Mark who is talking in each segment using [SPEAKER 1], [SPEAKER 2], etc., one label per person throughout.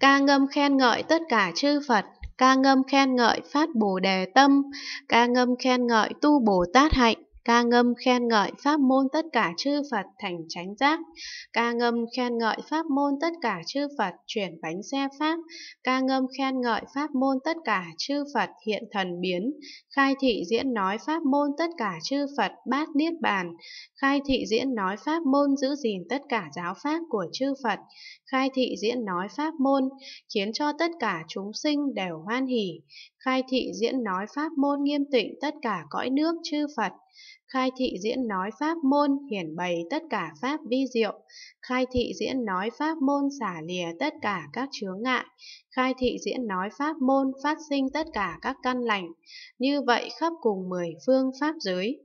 [SPEAKER 1] ca ngâm khen ngợi tất cả chư Phật, ca ngâm khen ngợi phát Bồ Đề tâm, ca ngâm khen ngợi tu Bồ Tát hạnh ca ngâm khen ngợi pháp môn tất cả chư Phật thành chánh giác, ca ngâm khen ngợi pháp môn tất cả chư Phật chuyển bánh xe pháp, ca ngâm khen ngợi pháp môn tất cả chư Phật hiện thần biến, khai thị diễn nói pháp môn tất cả chư Phật bát niết bàn, khai thị diễn nói pháp môn giữ gìn tất cả giáo pháp của chư Phật, khai thị diễn nói pháp môn khiến cho tất cả chúng sinh đều hoan hỷ, khai thị diễn nói pháp môn nghiêm tịnh tất cả cõi nước chư Phật Khai thị diễn nói pháp môn hiển bày tất cả pháp vi diệu. Khai thị diễn nói pháp môn xả lìa tất cả các chướng ngại. Khai thị diễn nói pháp môn phát sinh tất cả các căn lành. Như vậy khắp cùng mười phương pháp giới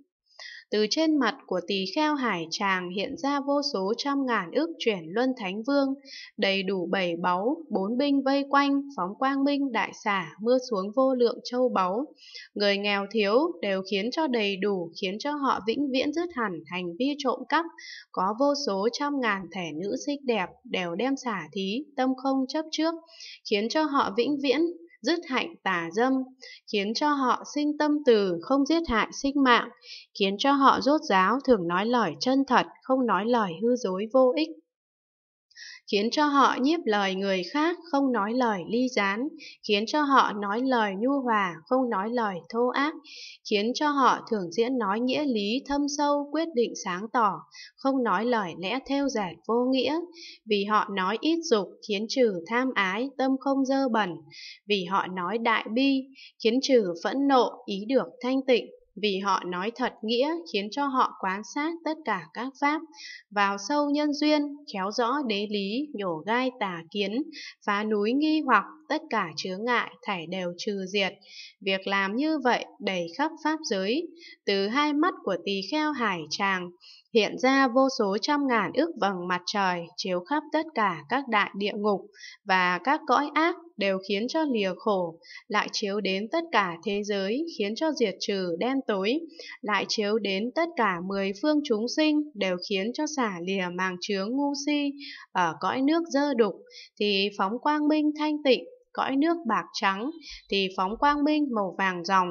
[SPEAKER 1] từ trên mặt của tỳ kheo hải tràng hiện ra vô số trăm ngàn ước chuyển luân thánh vương, đầy đủ bảy báu, bốn binh vây quanh, phóng quang minh đại xả, mưa xuống vô lượng châu báu. Người nghèo thiếu đều khiến cho đầy đủ, khiến cho họ vĩnh viễn dứt hẳn hành vi trộm cắp, có vô số trăm ngàn thẻ nữ xinh đẹp đều đem xả thí, tâm không chấp trước, khiến cho họ vĩnh viễn dứt hạnh tà dâm, khiến cho họ sinh tâm từ, không giết hại sinh mạng, khiến cho họ rốt ráo thường nói lời chân thật, không nói lời hư dối vô ích khiến cho họ nhiếp lời người khác không nói lời ly gián, khiến cho họ nói lời nhu hòa không nói lời thô ác, khiến cho họ thường diễn nói nghĩa lý thâm sâu quyết định sáng tỏ, không nói lời lẽ theo dệt vô nghĩa, vì họ nói ít dục khiến trừ tham ái tâm không dơ bẩn, vì họ nói đại bi khiến trừ phẫn nộ ý được thanh tịnh, vì họ nói thật nghĩa khiến cho họ quán sát tất cả các pháp, vào sâu nhân duyên, khéo rõ đế lý, nhổ gai tà kiến, phá núi nghi hoặc, tất cả chướng ngại, thảy đều trừ diệt. Việc làm như vậy đầy khắp pháp giới, từ hai mắt của tỳ kheo hải tràng, hiện ra vô số trăm ngàn ước vầng mặt trời chiếu khắp tất cả các đại địa ngục và các cõi ác đều khiến cho lìa khổ, lại chiếu đến tất cả thế giới khiến cho diệt trừ đen tối, lại chiếu đến tất cả mười phương chúng sinh đều khiến cho xả lìa màng chướng ngu si ở cõi nước dơ đục, thì phóng quang minh thanh tịnh cõi nước bạc trắng thì phóng quang minh màu vàng ròng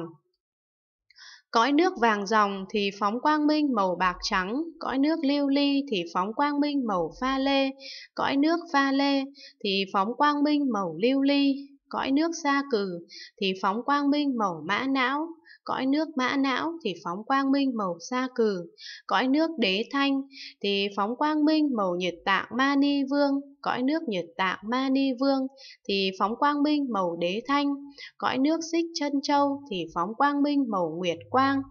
[SPEAKER 1] Cõi nước vàng dòng thì phóng quang minh màu bạc trắng, cõi nước lưu ly thì phóng quang minh màu pha lê, cõi nước pha lê thì phóng quang minh màu lưu ly, cõi nước xa cừ thì phóng quang minh màu mã não cõi nước mã não thì phóng quang minh màu xa cừ cõi nước đế thanh thì phóng quang minh màu nhiệt tạng ma ni vương cõi nước nhiệt tạng ma ni vương thì phóng quang minh màu đế thanh cõi nước xích chân châu thì phóng quang minh màu nguyệt quang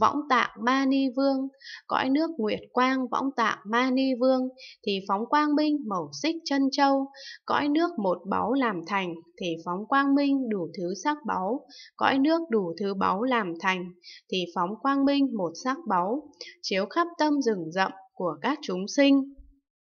[SPEAKER 1] võng tạng ma ni vương cõi nước nguyệt quang võng tạng ma ni vương thì phóng quang minh màu xích chân châu cõi nước một báu làm thành thì phóng quang minh đủ thứ sắc báu cõi nước đủ thứ báu làm thành thì phóng quang minh một sắc báu chiếu khắp tâm rừng rậm của các chúng sinh